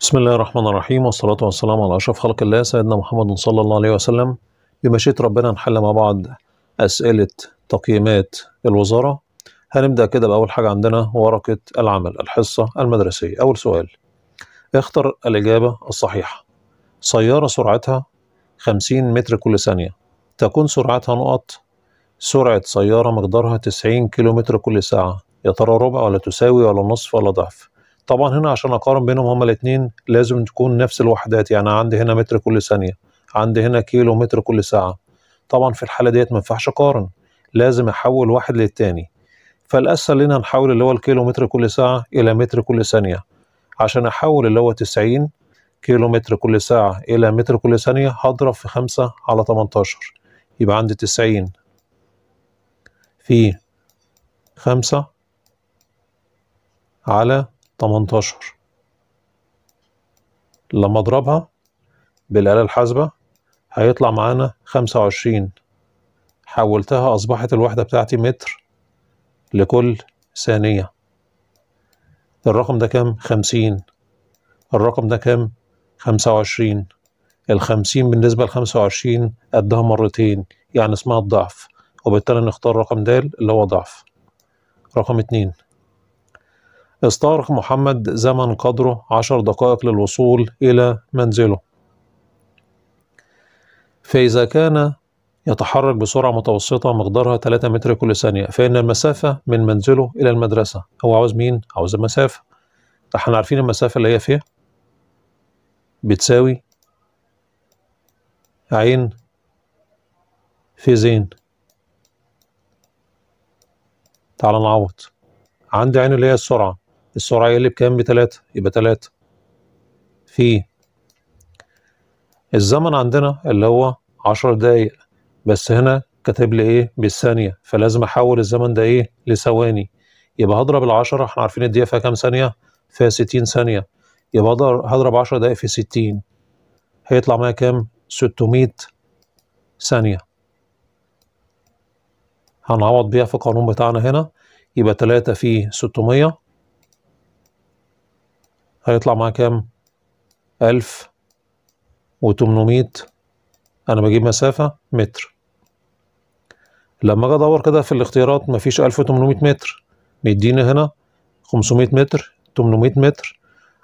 بسم الله الرحمن الرحيم والصلاة والسلام على أشرف خلق الله سيدنا محمد صلى الله عليه وسلم بمشيئة ربنا نحل مع بعض أسئلة تقييمات الوزارة هنبدأ كده بأول حاجة عندنا ورقة العمل الحصة المدرسية أول سؤال اختر الإجابة الصحيحة سيارة سرعتها 50 متر كل ثانية تكون سرعتها نقط سرعة سيارة مقدارها 90 كيلو متر كل ساعة يا ترى ربع ولا تساوي ولا نصف ولا ضعف طبعا هنا عشان اقارن بينهم هما الاثنين لازم تكون نفس الوحدات يعني عندي هنا متر كل ثانيه عندي هنا كيلو متر كل ساعه طبعا في الحاله ديت ما ينفعش اقارن لازم احول واحد للتاني فالاسهل لنا نحول اللي هو الكيلو متر كل ساعه الى متر كل ثانيه عشان احول اللي هو 90 كيلو متر كل ساعه الى متر كل ثانيه هضرب في 5 على 18 يبقى عندي 90 في 5 على 18 لما اضربها بالآلة الحاسبة هيطلع معانا 25 حولتها أصبحت الوحدة بتاعتي متر لكل ثانية الرقم ده كام؟ 50 الرقم ده كام؟ 25 ال 50 بالنسبة ل 25 قدها مرتين يعني اسمها الضعف وبالتالي نختار رقم د اللي هو ضعف رقم 2 استغرق محمد زمن قدره عشر دقائق للوصول إلى منزله فإذا كان يتحرك بسرعة متوسطة مقدارها 3 متر كل ثانية فإن المسافة من منزله إلى المدرسة هو عاوز مين؟ عاوز المسافة احنا عارفين المسافة اللي هي فيها بتساوي عين في زين تعال نعوض عندي عين اللي هي السرعة السرعه يقل بكام بتلاتة يبقى تلاتة في الزمن عندنا اللي هو عشر دقايق بس هنا كاتب لي ايه بالثانيه فلازم احول الزمن ده ايه لثواني يبقى هضرب العشرة احنا عارفين الدقيقه فيها كام ثانيه فيها ستين ثانيه يبقى هضرب عشرة دقايق في ستين هيطلع معايا كام ستمية ثانيه هنعوض بيها في القانون بتاعنا هنا يبقى تلاتة في ستمية هيطلع معاه كام ألف وتمنمية أنا بجيب مسافة متر لما أجي أدور كده في الاختيارات مفيش ألف وتمنمية متر مديني هنا خمسمية متر تمنمية متر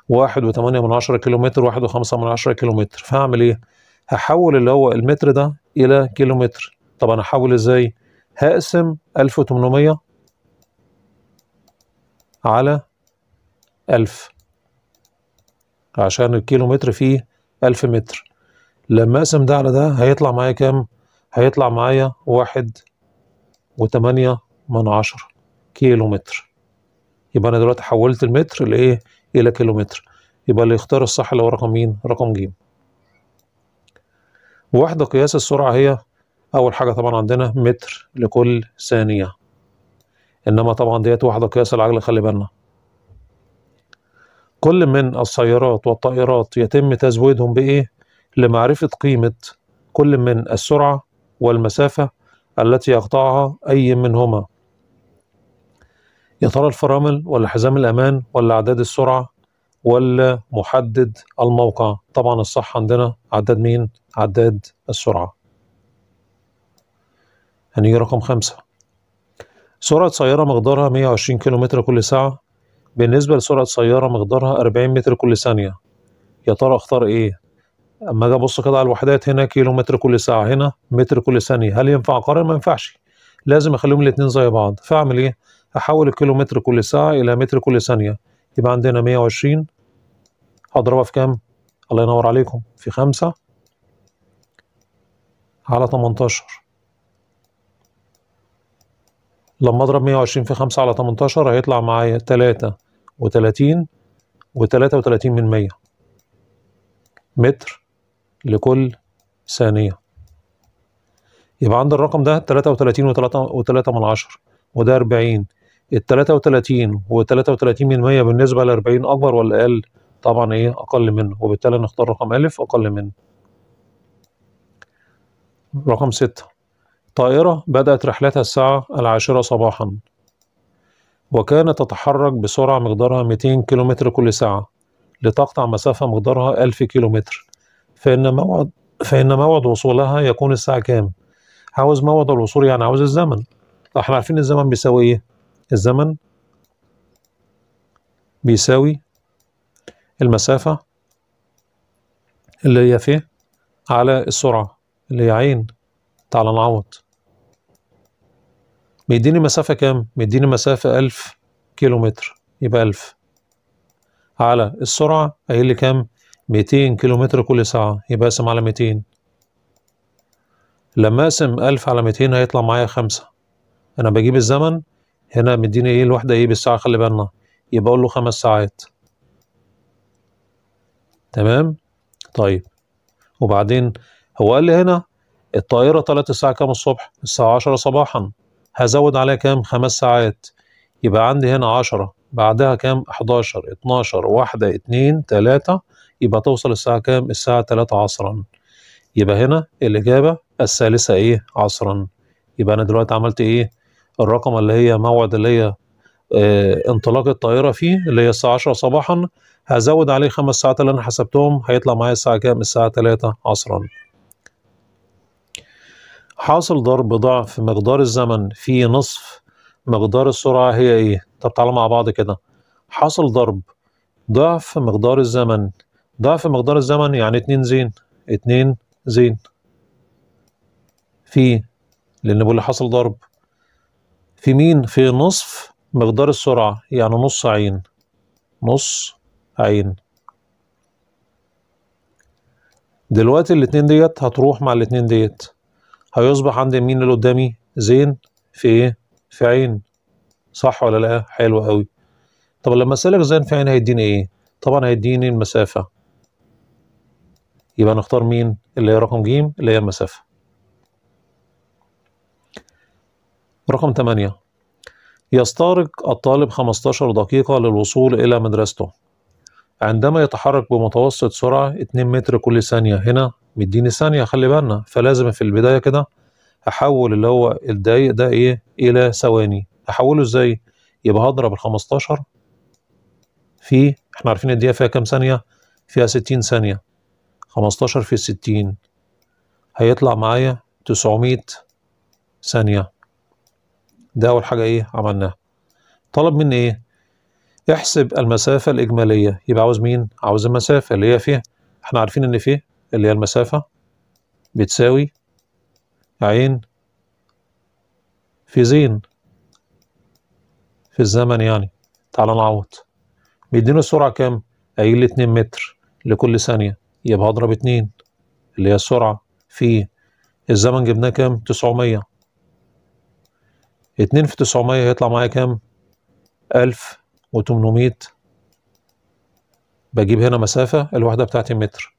واحد وتمانية من عشرة كيلومتر واحد وخمسة من عشرة كيلومتر فهعمل إيه؟ هحول اللي هو المتر ده إلى كيلومتر طب أنا هحول إزاي؟ هقسم ألف وتمنمية على ألف عشان الكيلو متر فيه ألف متر لما اقسم ده على ده هيطلع معايا كام هيطلع معايا واحد وتمانية من عشرة كيلو متر يبقى انا دلوقتي حولت المتر لايه الى كيلو متر يبقى اللي يختار الصح اللي هو رقم مين رقم ج وحدة قياس السرعة هي أول حاجة طبعا عندنا متر لكل ثانية إنما طبعا ديت واحدة قياس العجلة خلي بالنا كل من السيارات والطائرات يتم تزويدهم بإيه؟ لمعرفة قيمة كل من السرعة والمسافة التي يقطعها أي منهما يا ترى الفرامل ولا حزام الأمان ولا عداد السرعة ولا محدد الموقع طبعا الصح عندنا عداد مين؟ عداد السرعة هنيجي رقم خمسة سرعة سيارة مقدارها 120 كم كل ساعة بالنسبة لسرعة سيارة مقدارها 40 متر كل ثانية يا ترى اختار ايه؟ اما اجي ابص كده على الوحدات هنا كيلو متر كل ساعة هنا متر كل ثانية هل ينفع اقارن؟ ما ينفعش لازم اخليهم الاتنين زي بعض فاعمل ايه؟ احول الكيلو متر كل ساعة الى متر كل ثانية يبقى عندنا 120 هضربها في كام؟ الله ينور عليكم في 5 على 18 لما اضرب 120 في 5 على 18 هيطلع معايا 3 و30 و33 من 100 متر لكل ثانية يبقى عند الرقم ده 33 و3 و3 من 10 وده 40 ال 33 و 33 من 100 بالنسبة ل 40 أكبر ولا أقل؟ طبعا إيه أقل منه وبالتالي نختار رقم أ أقل منه. رقم 6 طائرة بدأت رحلتها الساعة العاشرة صباحا وكانت تتحرك بسرعة مقدارها 200 كيلومتر كل ساعة لتقطع مسافة مقدارها 1000 كيلومتر فإن موعد فإن موعد وصولها يكون الساعة كام؟ عاوز موعد الوصول يعني عاوز الزمن احنا عارفين الزمن بيساوي ايه؟ الزمن بيساوي المسافة اللي هي فيه على السرعة اللي هي عين تعال نعوض بيديني مسافة كام؟ بيديني مسافة ألف كيلو متر يبقى ألف على السرعة قايل لي كام؟ 200 كيلو متر كل ساعة يبقى اقسم على 200 لما اقسم ألف على 200 هيطلع معايا خمسة انا بجيب الزمن هنا مديني ايه الوحدة ايه بالساعة خلي بالنا يبقى اقول له خمس ساعات تمام طيب وبعدين هو قال لي هنا الطائرة طلعت الساعة كام الصبح؟ الساعة 10 صباحا هزود عليها كام خمس ساعات يبقى عندي هنا عشرة بعدها كام احداشر اتناشر واحدة اتنين تلاتة يبقى توصل الساعة كام الساعة تلاتة عصرا يبقى هنا الإجابة الثالثة إيه عصرا يبقى أنا دلوقتي عملت إيه الرقم اللي هي موعد اللي هي آه، انطلاق الطائرة فيه اللي هي الساعة عشرة صباحا هزود عليه خمس ساعات اللي أنا حسبتهم هيطلع معايا الساعة كام الساعة تلاتة عصرا حاصل ضرب ضعف مقدار الزمن في نصف مقدار السرعة هي إيه؟ طب تعالوا مع بعض كده حاصل ضرب ضعف مقدار الزمن ضعف مقدار الزمن يعني اتنين زين اتنين زين في لأن بقول حاصل ضرب في مين؟ في نصف مقدار السرعة يعني نص عين نص عين دلوقتي الاتنين ديت هتروح مع الاتنين ديت هيصبح عند مين اللي قدامي زين في ايه في عين صح ولا لا حلو قوي طب لما اسالك زين في عين هيديني ايه طبعا هيديني المسافه يبقى نختار مين اللي هي رقم ج اللي هي المسافه رقم 8 يستغرق الطالب 15 دقيقة للوصول إلى مدرسته عندما يتحرك بمتوسط سرعة 2 متر كل ثانية هنا مديني ثانية خلي بالنا فلازم في البداية كده احول اللي هو الدقيق ده ايه الى ثواني احوله ازاي يبقى هضرب ال 15 في احنا عارفين الدقيقة فيها كام ثانية فيها 60 ثانية 15 في 60 هيطلع معايا 900 ثانية ده أول حاجة إيه عملناها طلب مني إيه احسب المسافة الإجمالية يبقى عاوز مين عاوز المسافة اللي هي فيها احنا عارفين إن فيه اللي هي المسافة بتساوي عين في زين في الزمن يعني تعال نعوض بيديني السرعة كام؟ قايل لي 2 متر لكل ثانية يبقى هضرب 2 اللي هي السرعة في الزمن جبناه كام؟ 900 2 في 900 هيطلع معايا كام؟ 1800 بجيب هنا مسافة الوحدة بتاعتي متر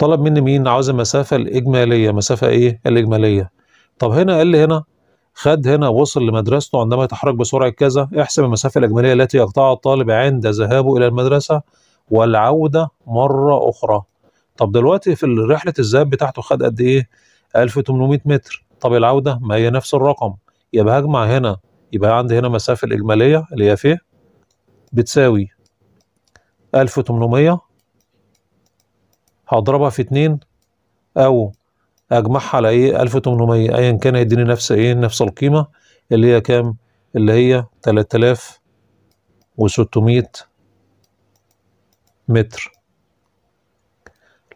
طلب مني مين عاوز المسافه الاجماليه مسافه ايه الاجماليه طب هنا قال لي هنا خد هنا وصل لمدرسته عندما يتحرك بسرعه كذا احسب المسافه الاجماليه التي يقطعها الطالب عند ذهابه الى المدرسه والعوده مره اخرى طب دلوقتي في رحله الذهاب بتاعته خد قد ايه 1800 متر طب العوده ما هي نفس الرقم يبقى هجمع هنا يبقى عندي هنا مسافه الاجماليه اللي هي فيه بتساوي 1800 هضربها في اتنين او اجمعها على ايه 1800 ايا كان هيديني نفس ايه نفس القيمه اللي هي كام اللي هي 3600 متر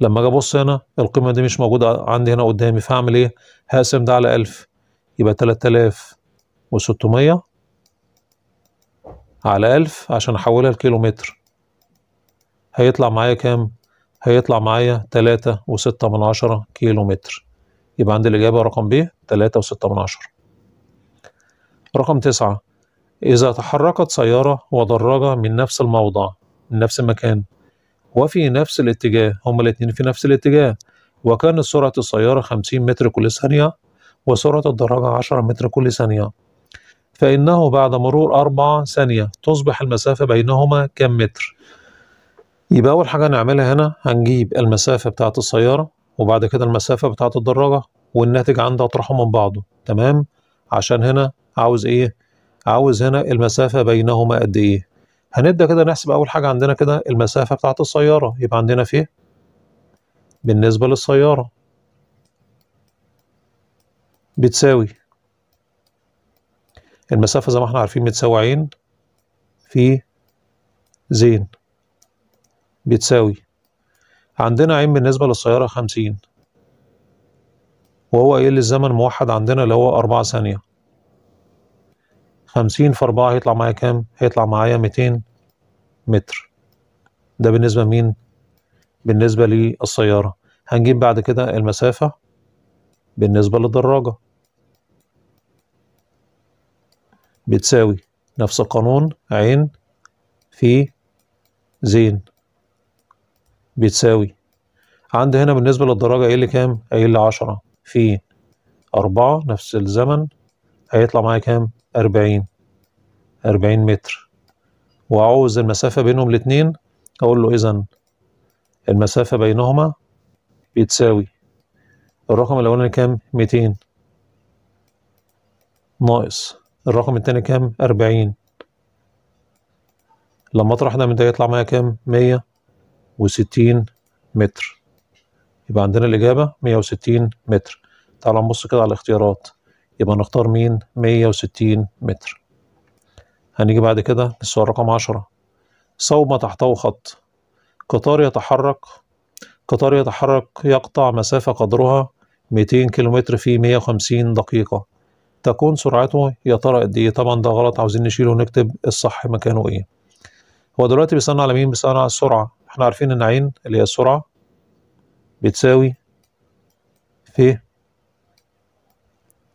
لما اجي ابص هنا القيمه دي مش موجوده عندي هنا قدامي فهعمل ايه هقسم ده على 1000 يبقى 3600 على 1000 عشان احولها لكيلومتر هيطلع معايا كام هيطلع معايا تلاتة وستة من عشرة كيلو متر يبقى عندي الإجابة رقم ب تلاتة وستة من عشرة رقم تسعة إذا تحركت سيارة ودراجة من نفس الموضع من نفس المكان وفي نفس الاتجاه هما الاتنين في نفس الاتجاه وكانت سرعة السيارة خمسين متر كل ثانية وسرعة الدراجة عشرة متر كل ثانية فإنه بعد مرور أربعة ثانية تصبح المسافة بينهما كم متر؟ يبقى أول حاجة هنعملها هنا هنجيب المسافة بتاعة السيارة وبعد كده المسافة بتاعة الدراجة والناتج عندها أطرحه من بعضه تمام عشان هنا عاوز إيه عاوز هنا المسافة بينهما قد إيه هنبدأ كده نحسب أول حاجة عندنا كده المسافة بتاعة السيارة يبقى عندنا فيه بالنسبة للسيارة بتساوي المسافة زي ما احنا عارفين متساويين في زين بتساوي عندنا عين بالنسبة للسيارة خمسين وهو ايه اللي الزمن موحد عندنا اللي هو أربعة ثانية خمسين في أربعة هيطلع معايا كام؟ هيطلع معايا ميتين متر ده بالنسبة مين؟ بالنسبة للسيارة هنجيب بعد كده المسافة بالنسبة للدراجة بتساوي نفس القانون عين في زين بتساوي عندي هنا بالنسبة للدرجة ايه اللي كام؟ ايه اللي عشرة في اربعة نفس الزمن هيطلع معايا كام؟ اربعين اربعين متر وعاوز المسافة بينهم الاتنين أقول له إذا المسافة بينهما بتساوي الرقم الأولاني كام؟ ميتين ناقص الرقم التاني كام؟ اربعين لما أطرح ده من ده يطلع معايا كام؟ ميه وستين متر يبقى عندنا الإجابة مية وستين متر تعالى نبص كده على الاختيارات يبقى نختار مين مية وستين متر هنيجي بعد كده للسؤال رقم عشرة ما تحته خط قطار يتحرك قطار يتحرك يقطع مسافة قدرها 200 كيلومتر في 150 دقيقة تكون سرعته يا ترى قد ايه طبعا ده غلط عاوزين نشيله ونكتب الصح مكانه ايه هو دلوقتي بيسألنا على مين بيسألنا على السرعة احنا عارفين ان عين اللي هي السرعة بتساوي في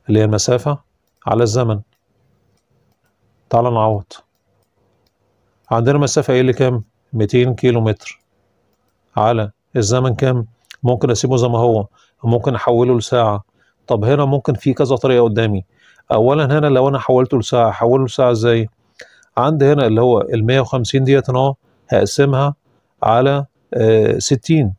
اللي هي المسافة على الزمن تعال نعوض عندنا مسافة ايه اللي كام 200 كيلو متر على الزمن كام ممكن اسيبه زي ما هو ممكن احوله لساعة طب هنا ممكن في كذا طريقة قدامي اولا هنا لو انا حولته لساعة حوله لساعة ازاي عندي هنا اللي هو ال 150 ديت انا هقسمها على 60 آه،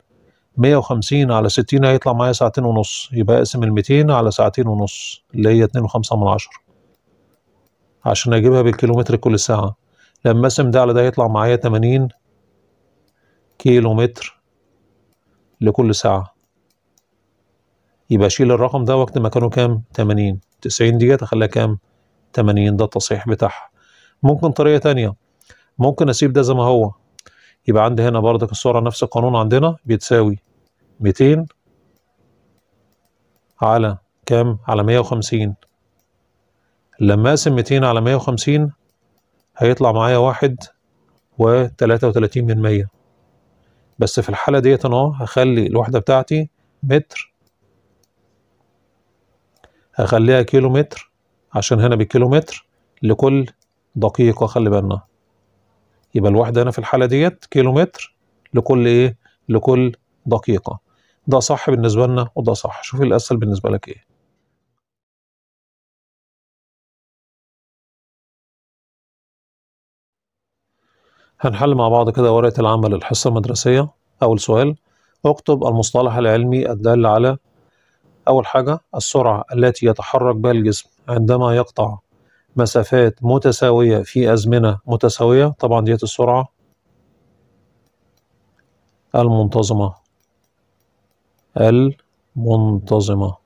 150 على 60 هيطلع معايا ساعتين ونص يبقى اقسم ال 200 على ساعتين ونص اللي هي 2.5 من عشرة عشان اجيبها بالكيلومتر كل ساعة لما اقسم ده على ده هيطلع معايا 80 كيلومتر لكل ساعة يبقى اشيل الرقم ده وقت ما كانوا كام 80 90 دقيقة تخليها كام 80 ده التصحيح بتاعها ممكن طريقة تانية ممكن اسيب ده زي ما هو يبقى عندي هنا بردك السرعة نفس القانون عندنا بتساوي 200 على كام على 150 لما اقسم 200 على 150 هيطلع معايا واحد و33 من مية بس في الحالة ديت انا هخلي الوحدة بتاعتي متر هخليها كيلو متر عشان هنا بالكيلو متر لكل دقيقة خلي بالنا يبقى الواحد هنا في الحاله ديت كيلومتر لكل ايه لكل دقيقه ده صح بالنسبه لنا وده صح شوف الاسهل بالنسبه لك ايه هنحل مع بعض كده ورقه العمل للحصه المدرسيه اول سؤال اكتب المصطلح العلمي الدال على اول حاجه السرعه التي يتحرك بها الجسم عندما يقطع مسافات متساوية في أزمنة متساوية طبعا ديت السرعة المنتظمة المنتظمة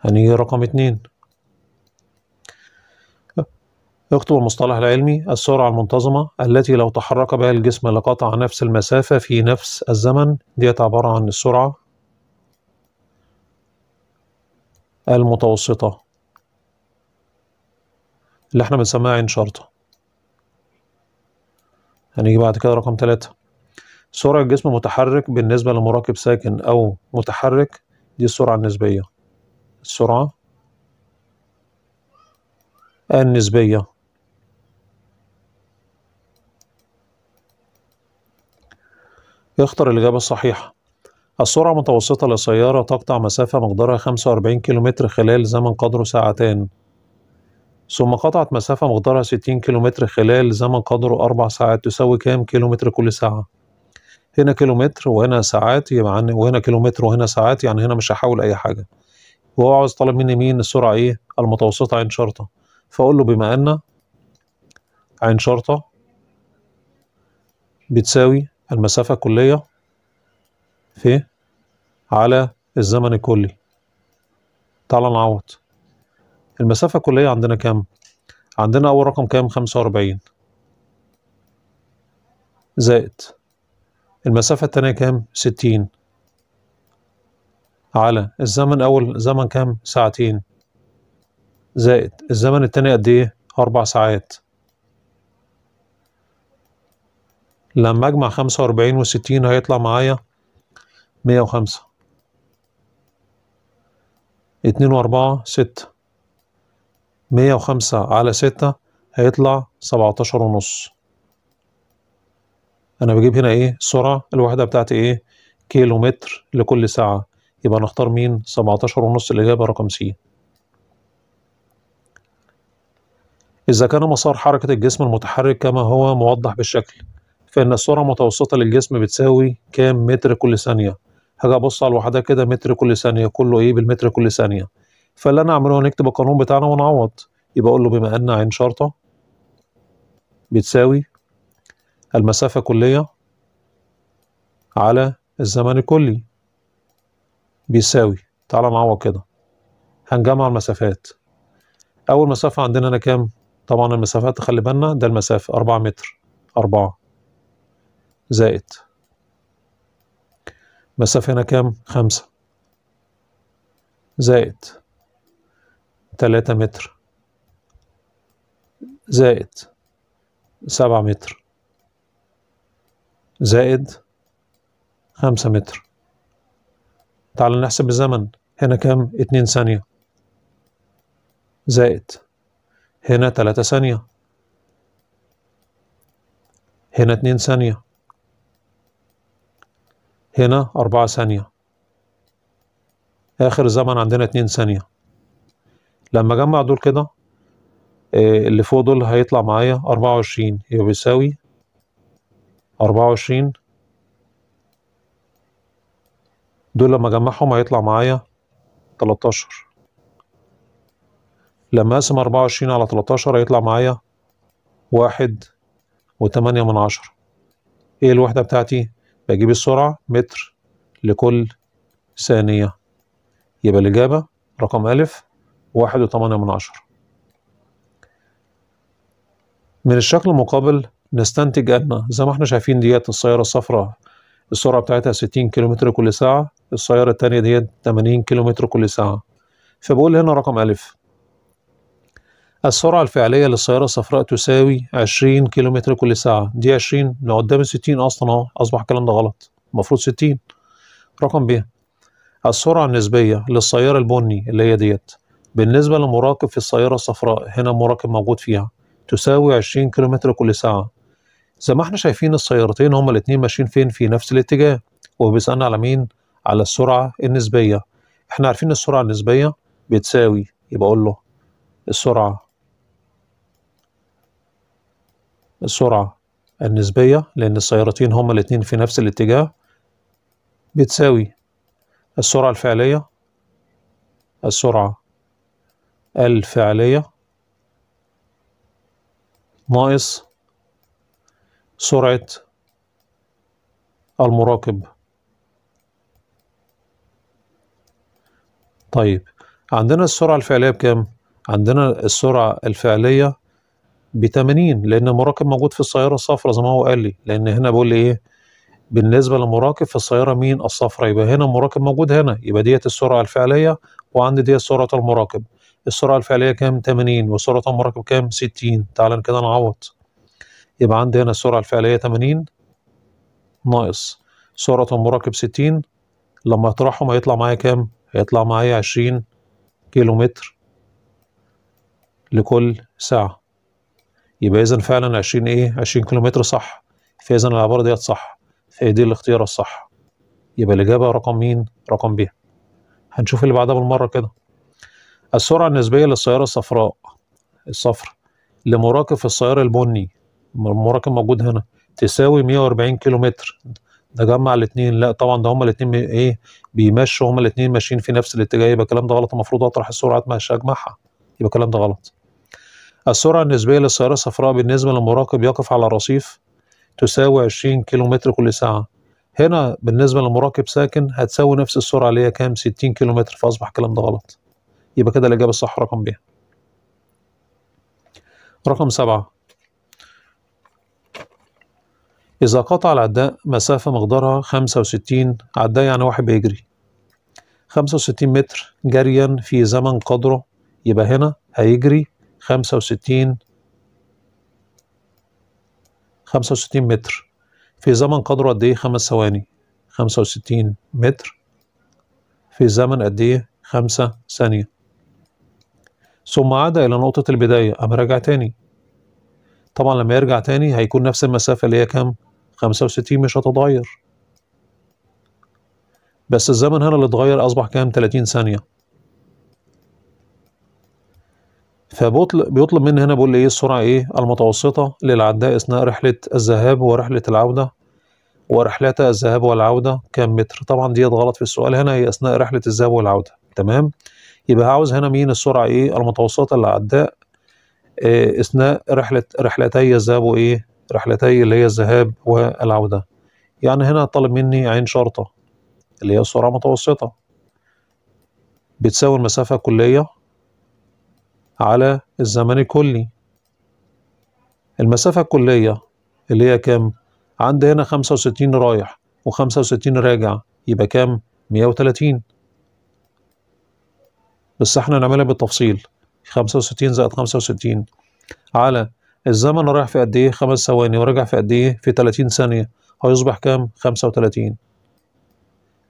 هنيجي رقم اتنين اكتب المصطلح العلمي السرعة المنتظمة التي لو تحرك بها الجسم لقطع نفس المسافة في نفس الزمن ديت عبارة عن السرعة المتوسطة اللي احنا بنسميها عين شرطة هنيجي بعد كده رقم ثلاثة سرعة جسم متحرك بالنسبة لمراكب ساكن أو متحرك دي السرعة النسبية السرعة النسبية اختر الإجابة الصحيحة السرعة المتوسطة للسيارة تقطع مسافة مقدارها 45 كيلومتر خلال زمن قدره ساعتان ثم قطعت مسافة مقدارها 60 كيلومتر خلال زمن قدره أربع ساعات تساوي كام كيلومتر كل ساعة هنا كيلومتر وهنا ساعات يعني وهنا كيلومتر وهنا ساعات يعني هنا مش هحاول أي حاجة وهو عاوز طلب مني مين السرعة إيه المتوسطة عين شرطة فأقول له بما أن عين شرطة بتساوي المسافة الكلية في على الزمن الكلي تعال نعوض المسافة الكلية عندنا كام؟ عندنا أول رقم كام؟ 45 زائد المسافة التانية كام؟ 60 على الزمن أول زمن كام؟ ساعتين زائد الزمن التاني قد إيه؟ أربع ساعات لما أجمع 45 و60 هيطلع معايا مية وخمسة اتنين واربعة ستة مية وخمسة على ستة هيطلع سبعتاشر ونص انا بجيب هنا ايه السرعة الوحدة بتاعتي ايه كيلو متر لكل ساعة يبقى نختار مين سبعتاشر ونص الاجابة رقم سي إذا كان مسار حركة الجسم المتحرك كما هو موضح بالشكل فإن السرعة المتوسطة للجسم بتساوي كام متر كل ثانية هاجي ابص على لوحدها كده متر كل ثانيه كله ايه بالمتر كل ثانيه فاللي انا اعمله هنكتب القانون بتاعنا ونعوض يبقى اقول له بما ان عين شرطه بتساوي المسافه كليه على الزمن الكلي بيساوي تعالى نعوض كده هنجمع المسافات اول مسافه عندنا انا كام طبعا المسافات خلي بالنا ده المسافه 4 متر 4 زائد المسافة هنا كام؟ خمسة زائد تلاتة متر زائد سبعة متر زائد خمسة متر تعال نحسب الزمن هنا كام؟ اتنين ثانية زائد هنا تلاتة ثانية هنا اتنين ثانية هنا أربعة ثانية آخر زمن عندنا اتنين ثانية لما أجمع دول كده آه، اللي فوق دول هيطلع معايا أربعة وعشرين يبقى بيساوي أربعة وعشرين دول لما أجمعهم هيطلع معايا تلاتاشر لما أقسم أربعة وعشرين على تلاتاشر هيطلع معايا واحد وتمانية من عشرة إيه الوحدة بتاعتي؟ بجيب السرعة متر لكل ثانية يبقى الإجابة رقم أ واحد وثمانية من عشرة من الشكل المقابل نستنتج أن زي ما احنا شايفين ديت السيارة الصفراء السرعة بتاعتها ستين كيلومتر كل ساعة السيارة التانية ديت تمانين كيلومتر كل ساعة فبقول هنا رقم أ السرعة الفعلية للسيارة الصفراء تساوي 20 كيلومتر كل ساعة دي 20 لو قدام 60 أصلا أهو أصبح الكلام ده غلط المفروض 60 رقم ب السرعة النسبية للسيارة البني اللي هي ديت بالنسبة لمراقب في السيارة الصفراء هنا مراقب موجود فيها تساوي 20 كيلومتر كل ساعة زي ما احنا شايفين السيارتين هما الاتنين ماشيين فين في نفس الاتجاه وبيسألنا على مين على السرعة النسبية احنا عارفين السرعة النسبية بتساوي يبقى أقول له السرعة السرعة النسبية لأن السيارتين هما الاتنين في نفس الاتجاه بتساوي السرعة الفعلية السرعة الفعلية ناقص سرعة المراقب طيب عندنا السرعة الفعلية بكام؟ عندنا السرعة الفعلية ب 80 لان المراكب موجود في السياره الصفراء زي ما هو قال لي لان هنا بقول لي ايه بالنسبه للمراكب في السياره مين الصفراء يبقى هنا المراكب موجود هنا يبقى ديت السرعه الفعليه وعندي ديت سرعه المراكب السرعه الفعليه كام 80 وسرعه المراكب كام 60 تعالى كده نعوض يبقى عندي هنا السرعه الفعليه 80 ناقص سرعه المراكب 60 لما اطرحهم هيطلع معايا كام هيطلع معايا 20 كيلومتر لكل ساعه يبقى اذا فعلا 20 ايه 20 كيلومتر صح فاذا العباره ديت صح فهي دي الاختيار الصح يبقى الاجابه رقم مين رقم ب هنشوف اللي بعدها بالمره كده السرعه النسبيه للسياره الصفراء الصفر لمراكب السياره البني المراكب موجود هنا تساوي 140 كيلومتر ده جمع الاثنين لا طبعا ده هما الاثنين ايه بيمشوا هما الاثنين ماشيين في نفس الاتجاه يبقى الكلام ده غلط المفروض اطرح السرعه اتمشى اجمعها يبقى الكلام ده غلط السرعة النسبية للسيارة الصفراء بالنسبة للمراقب يقف على الرصيف تساوي 20 كيلومتر كل ساعة هنا بالنسبة للمراقب ساكن هتساوي نفس السرعة اللي هي كام 60 كيلومتر فأصبح الكلام ده غلط يبقى كده الإجابة الصح رقم ب رقم سبعة إذا قطع العداء مسافة مقدارها 65 عداء يعني واحد بيجري 65 متر جريا في زمن قدره يبقى هنا هيجري خمسة 65 خمسة وستين متر في زمن قدره قد إيه خمس ثواني خمسة وستين متر في زمن قد إيه خمسة ثانية ثم عاد إلى نقطة البداية قام راجع تاني طبعا لما يرجع تاني هيكون نفس المسافة اللي هي كام؟ 65 مش هتتغير بس الزمن هنا اللي اتغير أصبح كام؟ 30 ثانية فبيطلب مني هنا بيقول لي ايه السرعه ايه المتوسطه للعداء اثناء رحله الذهاب ورحله العوده ورحلتا الذهاب والعوده كم متر طبعا ديت غلط في السؤال هنا هي اثناء رحله الذهاب والعوده تمام يبقى عاوز هنا مين السرعه ايه المتوسطه للعداء إيه اثناء رحله رحلتي الذهاب وايه رحلتي اللي هي الذهاب والعوده يعني هنا طلب مني عين شرطه اللي هي السرعه المتوسطه بتساوي المسافه الكليه على الزمن الكلي المسافة الكلية اللي هي كام؟ عند هنا 65 رايح و65 راجع يبقى كام؟ 130 بس احنا نعملها بالتفصيل 65 زائد 65 على الزمن رايح في قد ايه؟ 5 ثواني ورجع في قد ايه؟ في 30 ثانية هيصبح كام؟ 35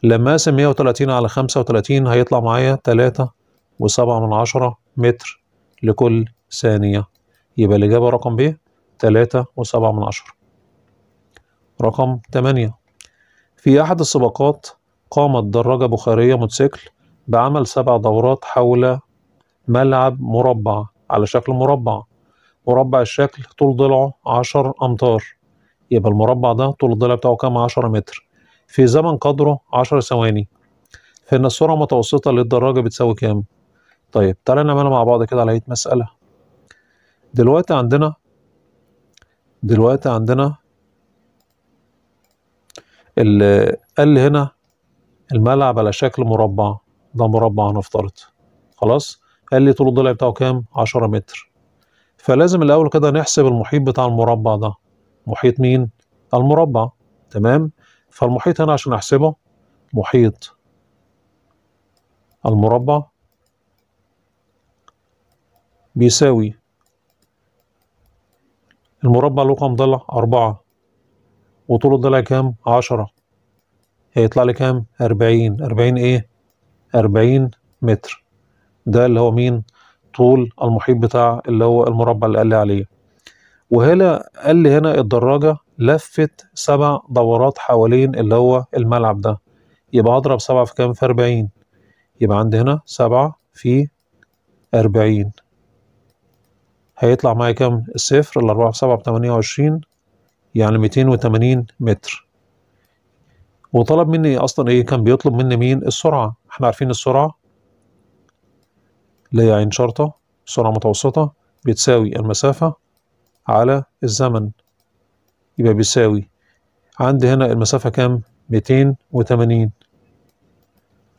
لما اقسم 130 على 35 هيطلع معايا 3 و7 من عشرة متر لكل ثانية يبقى الإجابة رقم ب تلاتة وسبعة من عشرة رقم تمانية في أحد السباقات قامت دراجة بخارية موتوسيكل بعمل سبع دورات حول ملعب مربع على شكل مربع مربع الشكل طول ضلعه عشر أمتار يبقى المربع ده طول الضلع بتاعه كام عشرة متر في زمن قدره عشر ثواني فإن السرعة المتوسطة للدراجة بتساوي كام؟ طيب تعالى نعملها مع بعض كده على هيئة مسألة دلوقتي عندنا دلوقتي عندنا اللي قال هنا الملعب على شكل مربع ده مربع هنفترض خلاص قال لي طول الضلع بتاعه كام 10 متر فلازم الاول كده نحسب المحيط بتاع المربع ده محيط مين المربع تمام فالمحيط هنا عشان احسبه محيط المربع بيساوي المربع اللي كام ضلع أربعة وطول الضلع كام عشرة هيطلع لي كام أربعين أربعين إيه أربعين متر ده اللي هو مين طول المحيط بتاع اللي هو المربع اللي قال لي عليه وهنا قال لي هنا الدراجة لفت سبع دورات حوالين اللي هو الملعب ده يبقى هضرب سبعة في كام في أربعين يبقى عندي هنا سبعة في أربعين هيطلع معايا كام ال الأربعة في سبعة ب وعشرين يعني ميتين وتمانين متر وطلب مني أصلا إيه كان بيطلب مني مين السرعة إحنا عارفين السرعة اللي هي عين شرطة سرعة متوسطة بتساوي المسافة على الزمن يبقى بيساوي عندي هنا المسافة كام؟ 280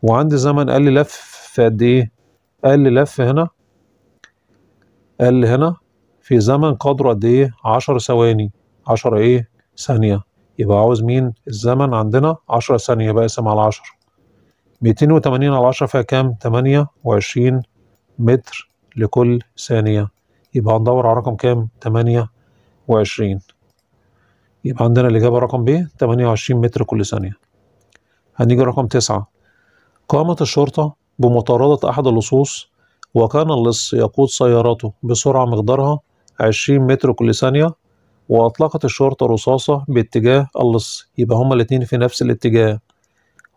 وعندي زمن قال لي لف في قد ايه؟ قال لي لف هنا قال هنا في زمن قدره قد ايه 10 ثواني 10 ايه ثانيه يبقى عاوز مين الزمن عندنا 10 ثانيه بقى اقسم على 10 280 على 10 فيها كام 28 متر لكل ثانيه يبقى هندور على رقم كام 28 يبقى عندنا الإجابة رقم ب 28 متر كل ثانية هنيجي رقم تسعة قامت الشرطة بمطاردة أحد اللصوص وكان اللص يقود سيارته بسرعة مقدارها 20 متر كل ثانية وأطلقت الشرطة رصاصة باتجاه اللص يبقى هما الاتنين في نفس الاتجاه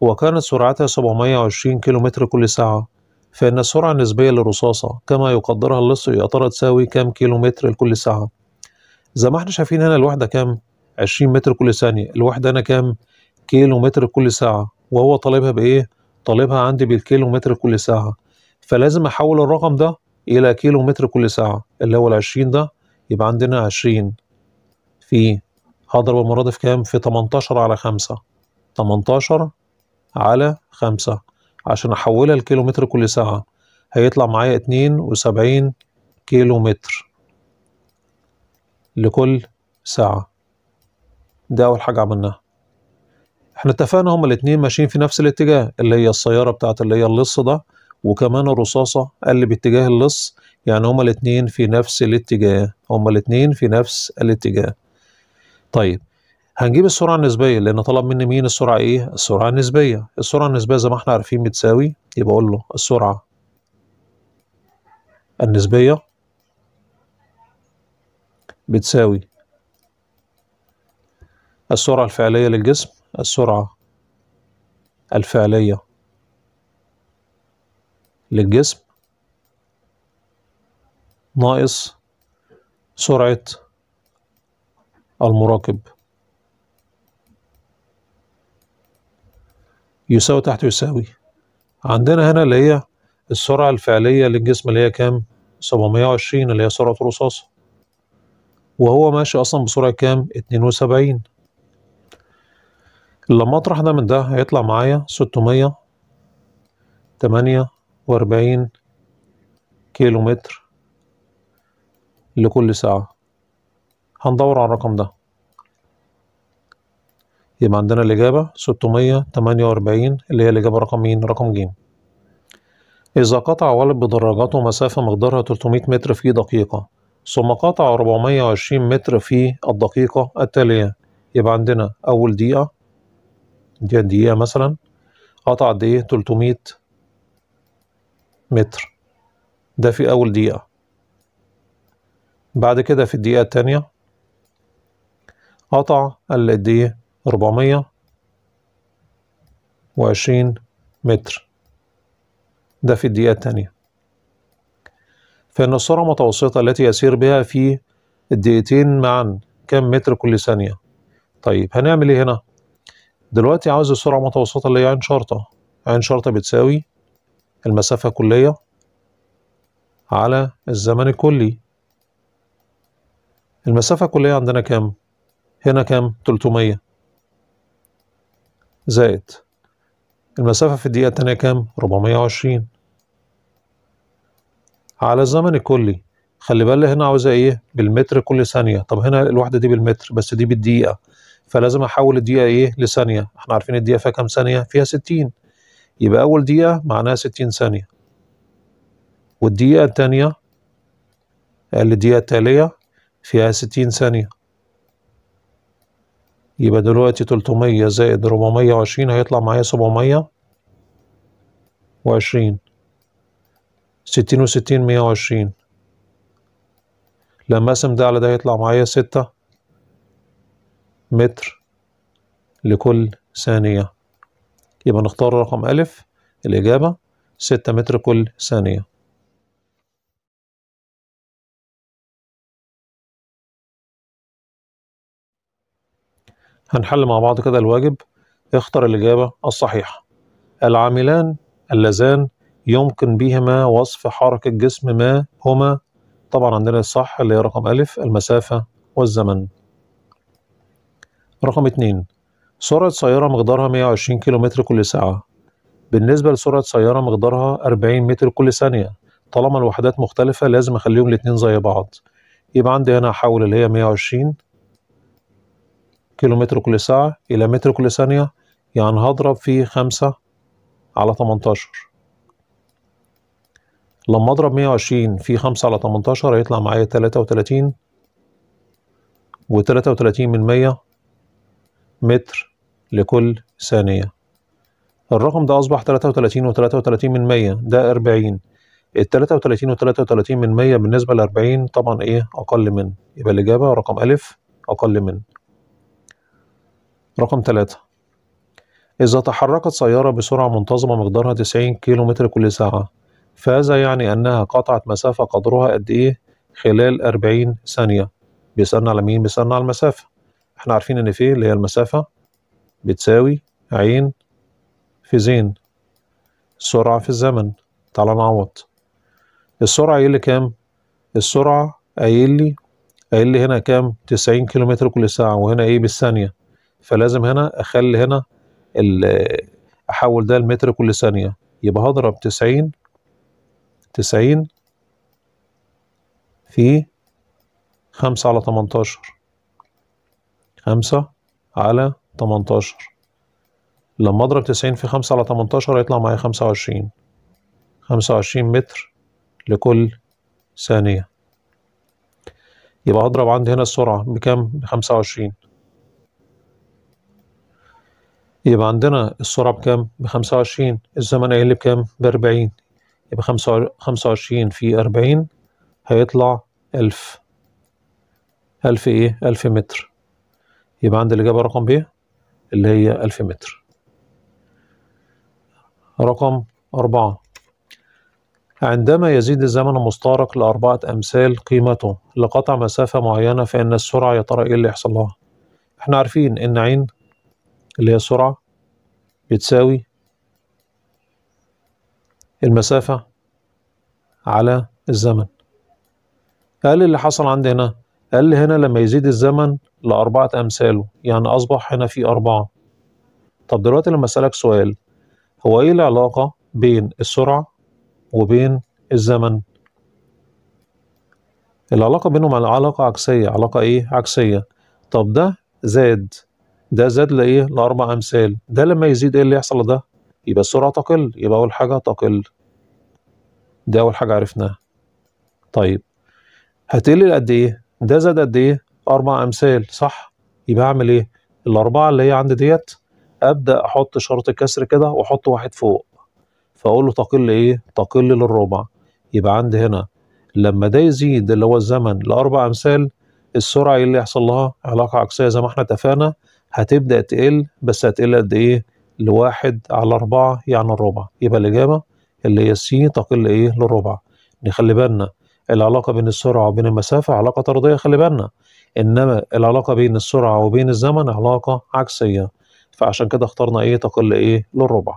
وكانت سرعتها 720 متر كل ساعة فإن السرعة النسبية للرصاصة كما يقدرها اللص يا ترى تساوي كام متر لكل ساعة زي ما احنا شايفين هنا الوحدة كام 20 متر كل ثانية الوحدة هنا كام متر كل ساعة وهو طالبها بإيه طالبها عندي بالكيلومتر كل ساعة فلازم احول الرقم ده الى كيلو متر كل ساعه اللي هو ال20 ده يبقى عندنا 20 في هضرب المره دي في كام في 18 على 5 18 على 5 عشان احولها لكيلو متر كل ساعه هيطلع معايا 72 كيلو متر لكل ساعه ده اول حاجه عملناها احنا اتفقنا هما الاتنين ماشيين في نفس الاتجاه اللي هي السيارة بتاعت اللي هي اللص ده وكمان الرصاصة اللي باتجاه اللص يعني هما الاتنين في نفس الاتجاه هما الاتنين في نفس الاتجاه طيب هنجيب السرعة النسبية لأن طلب مني مين السرعة إيه؟ السرعة النسبية السرعة النسبية زي ما احنا عارفين بتساوي يبقى أقول له السرعة النسبية بتساوي السرعة الفعلية للجسم السرعة الفعلية للجسم ناقص سرعة المراقب يساوي تحت يساوي عندنا هنا اللي هي السرعة الفعلية للجسم اللي هي كام 720 اللي هي سرعة الرصاصة وهو ماشي أصلا بسرعة كام 72 لما أطرح ده من ده هيطلع معايا 600 8 وأربعين كيلو متر لكل ساعة هندور على الرقم ده يبقى عندنا الإجابة ستمية تمانية وأربعين اللي هي الإجابة رقم مين؟ رقم جيم إذا قطع ولد بدراجته مسافة مقدارها 300 متر في دقيقة ثم قطع 420 متر في الدقيقة التالية يبقى عندنا أول دقيقة دي دقيقة مثلا قطع قد إيه 300 متر ده في أول دقيقة بعد كده في الدقيقة التانية قطع قد إيه أربعمية وعشرين متر ده في الدقيقة التانية فإن السرعة المتوسطة التي يسير بها في الدقيقتين معا كم متر كل ثانية طيب هنعمل إيه هنا دلوقتي عاوز السرعة المتوسطة اللي هي عين شرطة عين شرطة بتساوي المسافة كلية على الزمن الكلي المسافة الكلية عندنا كام؟ هنا كام؟ 300 زائد المسافة في الدقيقة التانية كام؟ 420 على الزمن الكلي خلي بالي هنا عاوزة إيه؟ بالمتر كل ثانية طب هنا الوحدة دي بالمتر بس دي بالدقيقة فلازم أحول الدقيقة إيه؟ لثانية احنا عارفين الدقيقة فيها كام ثانية؟ فيها 60 يبقى أول دقيقة معناها ستين ثانية والدقيقة التانية الدقيقة التالية فيها ستين ثانية يبقى دلوقتي تلتمية زائد ربعمية وعشرين هيطلع معايا سبعمية وعشرين ستين وستين مية وعشرين لما اقسم ده على ده هيطلع معايا ستة متر لكل ثانية يبقى نختار رقم ألف الإجابة ستة متر كل ثانية هنحل مع بعض كده الواجب اختر الإجابة الصحيحة العاملان اللذان يمكن بهما وصف حركة جسم ما هما طبعا عندنا الصح اللي هي رقم ألف المسافة والزمن رقم اتنين سرعة سيارة مقدارها 120 كم كل ساعة بالنسبة لسرعة سيارة مقدارها 40 متر كل ثانية طالما الوحدات مختلفة لازم أخليهم الاتنين زي بعض يبقى عندي هنا أحول اللي هي 120 كم كل ساعة إلى متر كل ثانية يعني هضرب في 5 على 18 لما أضرب 120 في 5 على 18 هيطلع معايا 33 و 33 من 100 متر لكل ثانية الرقم ده أصبح 33 و33 من 100 ده 40 ال 33 و33 من 100 بالنسبة ل 40 طبعا إيه أقل من يبقى الإجابة رقم أ أقل من رقم 3 إذا تحركت سيارة بسرعة منتظمة مقدارها 90 كيلو متر كل ساعة فهذا يعني أنها قطعت مسافة قدرها قد إيه خلال 40 ثانية بيسألنا على مين؟ بيسألنا على المسافة احنا عارفين ان في اللي هي المسافة بتساوي عين في زين سرعة في الزمن تعالى نعوض السرعة ايه اللي كام؟ السرعة قايل لي قايل لي هنا كام؟ 90 كيلومتر كل ساعة وهنا ايه بالثانية فلازم هنا اخلي هنا احول ده لمتر كل ثانية يبقى هضرب 90 90 في 5 على 18 خمسة على تمنتاشر لما أضرب تسعين في خمسة على تمنتاشر هيطلع معايا خمسة وعشرين خمسة وعشرين متر لكل ثانية يبقى هضرب عندي هنا السرعة بكام؟ بخمسة وعشرين يبقى عندنا السرعة بكام؟ بخمسة وعشرين الزمن قايل لي بكام؟ بأربعين يبقى خمسة وعشرين في أربعين هيطلع ألف ألف إيه؟ ألف متر يبقى عندي الإجابة رقم ب اللي هي 1000 متر رقم أربعة عندما يزيد الزمن المستغرق لأربعة أمثال قيمته لقطع مسافة معينة فإن السرعة يا ترى إيه اللي يحصل لها؟ إحنا عارفين إن عين اللي هي السرعة بتساوي المسافة على الزمن هل اللي حصل عندي هنا قال لي هنا لما يزيد الزمن لأربعة أمثاله يعني أصبح هنا في أربعة طب دلوقتي لما أسألك سؤال هو إيه العلاقة بين السرعة وبين الزمن العلاقة بينهم علاقة عكسية علاقة إيه عكسية طب ده زاد ده زاد لإيه لأربع أمثال ده لما يزيد إيه اللي يحصل ده يبقى السرعة تقل يبقى أول حاجة تقل ده أول حاجة عرفناها طيب هتقل قد إيه ده زاد قد ايه؟ اربع امثال صح؟ يبقى اعمل ايه؟ الاربعه اللي هي عندي ديت ابدا احط شرط الكسر كده واحط واحد فوق فاقول له تقل ايه؟ تقل للربع يبقى عندي هنا لما ده يزيد اللي هو الزمن لاربع امثال السرعه ايه اللي يحصل لها؟ علاقه عكسيه زي ما احنا اتفقنا هتبدا تقل بس هتقل قد ايه؟ لواحد على أربعة يعني الربع يبقى الإجابة اللي هي س تقل إيه للربع نخلي بالنا العلاقه بين السرعه وبين المسافه علاقه طرديه خلي بالنا انما العلاقه بين السرعه وبين الزمن علاقه عكسيه فعشان كده اخترنا ايه تقل ايه للربع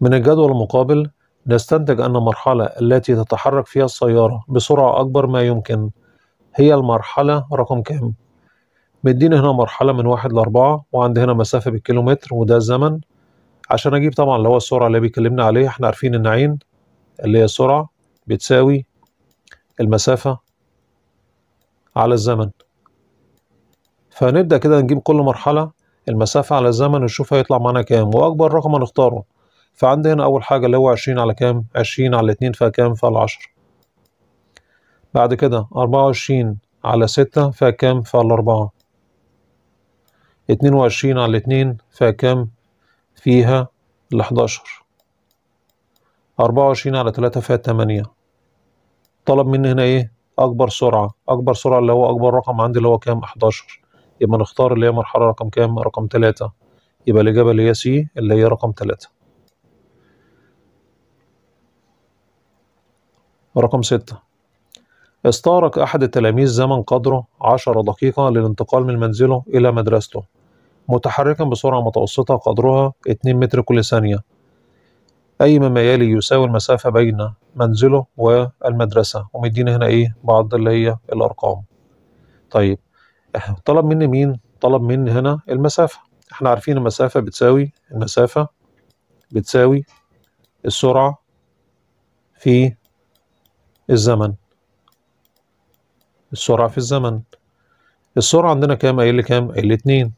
من الجدول المقابل نستنتج ان المرحله التي تتحرك فيها السياره بسرعه اكبر ما يمكن هي المرحله رقم كام مديني هنا مرحله من واحد لاربعه وعندي هنا مسافه بالكيلومتر وده الزمن عشان اجيب طبعا اللي هو السرعه اللي بيكلمنا عليها احنا عارفين ان عين اللي هي السرعه بتساوي المسافة على الزمن فهنبدأ كده نجيب كل مرحلة المسافة على الزمن ونشوف هيطلع معانا كام وأكبر رقم هنختاره فعند هنا أول حاجة اللي هو عشرين على كام عشرين على اتنين فيها كام فيها العشر بعد كده أربعة وعشرين على ستة فيها كام فيها الأربعة اتنين وعشرين على اتنين فيها كام فيها الأحداشر أربعة وعشرين على تلاتة فيها تمانية طلب مني هنا ايه اكبر سرعه اكبر سرعه اللي هو اكبر رقم عندي اللي هو كام 11 يبقى نختار اللي هي مرحله رقم كام رقم 3 يبقى الاجابه اللي هي سي اللي هي رقم 3 رقم 6 استغرق أحد التلاميذ زمن قدره 10 دقيقة للانتقال من منزله إلى مدرسته متحركا بسرعة متوسطة قدرها 2 متر كل ثانية أي مما يلي يساوي المسافة بين منزله والمدرسة ومدينا هنا ايه بعض اللي هي الارقام طيب طلب مني مين طلب مني هنا المسافة احنا عارفين المسافة بتساوي المسافة بتساوي السرعة في الزمن السرعة في الزمن السرعة عندنا كام قايل كام قايل اتنين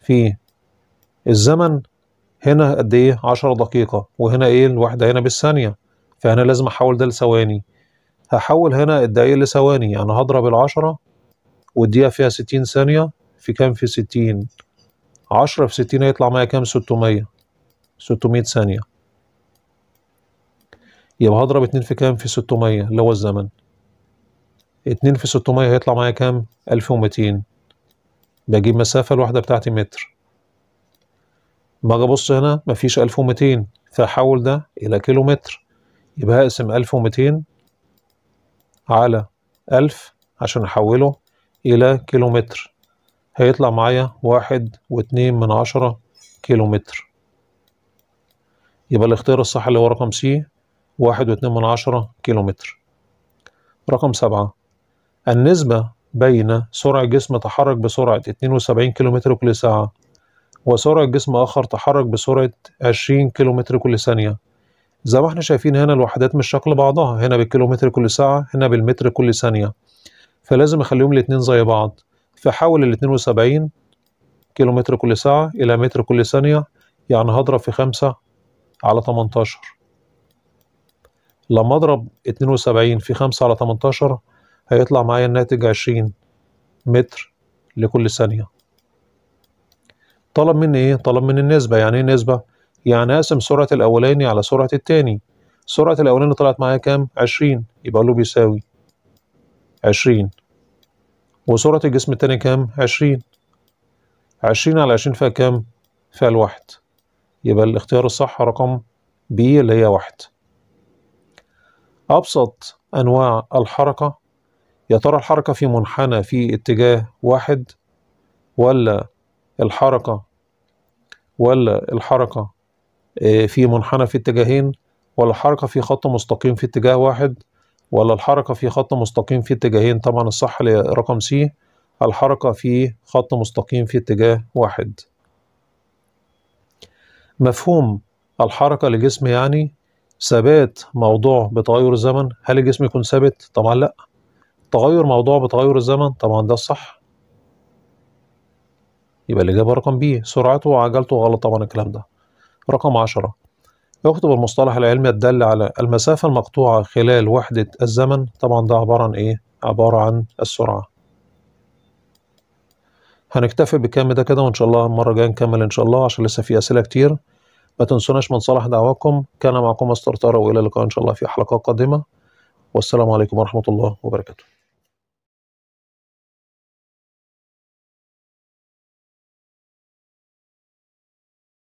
في الزمن هنا قد ايه عشرة دقيقة وهنا ايه الواحدة هنا بالثانية فانا لازم احول ده لثواني هحول هنا الدقايق لثواني يعني هضرب العشرة والدقيقة فيها ستين ثانية في كام في ستين عشرة في ستين هيطلع معايا كام ستمية ستمية ثانية يبقى هضرب اتنين في كام في ستمية اللي هو الزمن اتنين في ستمية هيطلع معايا كام ألف ومتين بجيب مسافة الواحدة بتاعتي متر ما ابص هنا مفيش ألف ومتين فاحول ده إلى كيلومتر يبقى هقسم 1200 على 1000 عشان أحوله إلى كيلومتر هيطلع معايا واحد واتنين من عشرة كيلومتر يبقى الاختيار الصح اللي هو رقم سي واحد واتنين من عشرة كيلومتر رقم سبعة النسبة بين سرعة جسم تحرك بسرعة اتنين وسبعين كيلومتر كل ساعة وسرعة جسم آخر تحرك بسرعة عشرين كيلومتر كل ثانية زي ما احنا شايفين هنا الوحدات مش شكل بعضها هنا بالكيلومتر كل ساعة هنا بالمتر كل ثانية فلازم اخليهم الاتنين زي بعض فحاول ال وسبعين كيلومتر كل ساعة إلى متر كل ثانية يعني هضرب في خمسة على تمنتاشر لما اضرب اتنين وسبعين في خمسة على تمنتاشر هيطلع معايا الناتج عشرين متر لكل ثانية طلب مني ايه؟ طلب مني النسبة يعني ايه نسبة؟ يعني اقسم سرعة الأولاني على سرعة التاني سرعة الأولاني طلعت معايا كام؟ عشرين يبقى له بيساوي عشرين وسرعة الجسم التاني كام؟ عشرين عشرين على عشرين فيها كام؟ فيها الواحد يبقى الاختيار الصح رقم ب اللي هي واحد أبسط أنواع الحركة يا ترى الحركة في منحنى في اتجاه واحد ولا الحركة ولا الحركة آه، في منحنى في اتجاهين ولا الحركة في خط مستقيم في اتجاه واحد ولا الحركة في خط مستقيم في اتجاهين طبعا الصح لرقم سي الحركة في خط مستقيم في اتجاه واحد مفهوم الحركة لجسم يعني ثبات موضوع بتغير الزمن هل الجسم يكون ثابت؟ طبعا لا تغير موضوع بتغير الزمن طبعا ده الصح يبقى الإجابة رقم ب سرعته وعجلته غلط طبعا الكلام ده رقم 10 يكتب المصطلح العلمي الدال على المسافة المقطوعة خلال وحدة الزمن طبعا ده عبارة عن إيه؟ عبارة عن السرعة هنكتفي بكم ده كده وإن شاء الله المرة الجاية نكمل إن شاء الله عشان لسه في أسئلة كتير ما تنسوناش من صالح دعواكم كان معكم مستر طارق وإلى اللقاء إن شاء الله في حلقات قادمة والسلام عليكم ورحمة الله وبركاته